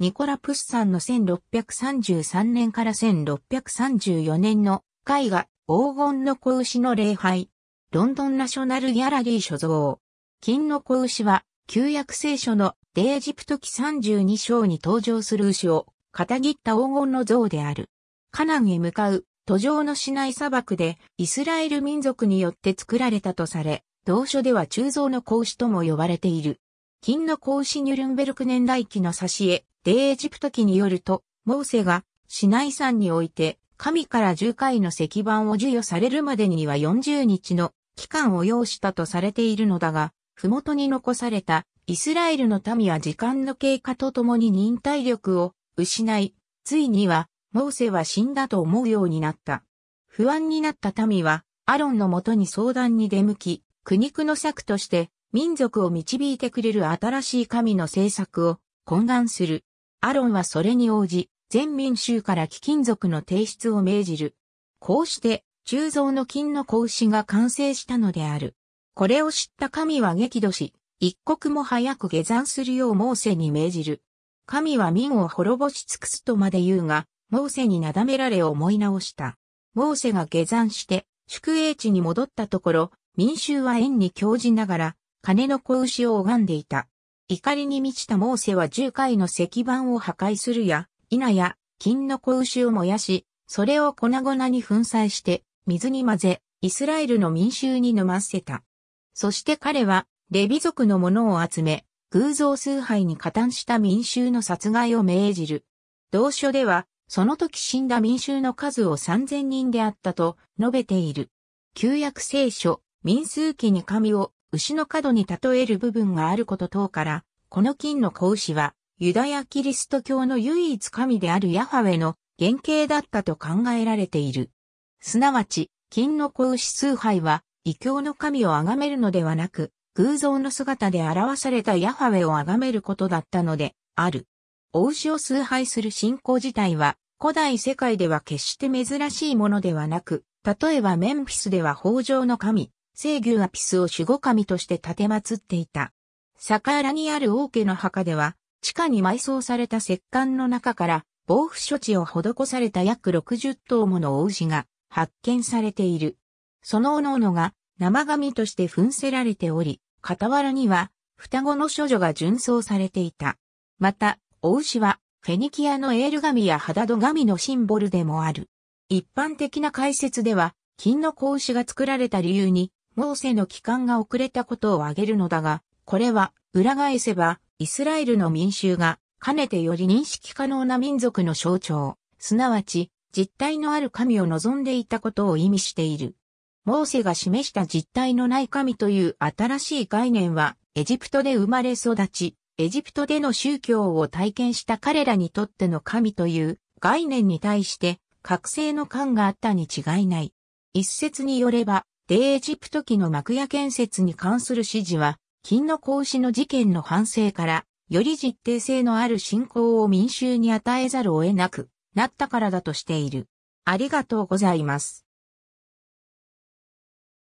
ニコラ・プッサンの1633年から1634年の絵画黄金の子牛の礼拝。ロンドンナショナルギャラリー所蔵。金の子牛は旧約聖書のデエジプト記32章に登場する牛を片切った黄金の像である。カナンへ向かう途上の市内砂漠でイスラエル民族によって作られたとされ、同書では鋳造の子牛とも呼ばれている。金の孔子ニュルンベルク年代記の挿絵、デエジプト記によると、モーセが、市内山において、神から10回の石板を授与されるまでには40日の期間を要したとされているのだが、麓に残されたイスラエルの民は時間の経過とともに忍耐力を失い、ついには、モーセは死んだと思うようになった。不安になった民は、アロンのもとに相談に出向き、苦肉の策として、民族を導いてくれる新しい神の政策を懇願する。アロンはそれに応じ、全民衆から貴金属の提出を命じる。こうして、鋳造の金の子牛が完成したのである。これを知った神は激怒し、一刻も早く下山するようモーセに命じる。神は民を滅ぼし尽くすとまで言うが、モーセになだめられ思い直した。モーセが下山して、宿営地に戻ったところ、民衆は縁に興じながら、金の子牛を拝んでいた。怒りに満ちたモーセは10回の石板を破壊するや、稲や金の子牛を燃やし、それを粉々に粉砕して、水に混ぜ、イスラエルの民衆に飲ませた。そして彼は、レビ族のものを集め、偶像崇拝に加担した民衆の殺害を命じる。同書では、その時死んだ民衆の数を3000人であったと述べている。旧約聖書、民数記に神を牛の角に例える部分があること等から、この金の子牛は、ユダヤキリスト教の唯一神であるヤハウェの原型だったと考えられている。すなわち、金の子牛崇拝は、異教の神を崇めるのではなく、偶像の姿で表されたヤハウェを崇めることだったので、ある。お牛を崇拝する信仰自体は、古代世界では決して珍しいものではなく、例えばメンフィスでは豊穣の神、聖牛アピスを守護神として建て祀っていた。逆原にある王家の墓では、地下に埋葬された石棺の中から、防腐処置を施された約60頭ものお牛が発見されている。そのおのおのが生神として噴せられており、傍らには双子の処女が純粋されていた。また、お牛はフェニキアのエール神やハダド神のシンボルでもある。一般的な解説では、金の子牛が作られた理由に、モーセの帰還が遅れたことを挙げるのだが、これは裏返せばイスラエルの民衆がかねてより認識可能な民族の象徴、すなわち実体のある神を望んでいたことを意味している。モーセが示した実体のない神という新しい概念は、エジプトで生まれ育ち、エジプトでの宗教を体験した彼らにとっての神という概念に対して、覚醒の感があったに違いない。一説によれば、でエジプト期の幕屋建設に関する指示は、金の格子の事件の反省から、より実定性のある信仰を民衆に与えざるを得なくなったからだとしている。ありがとうございます。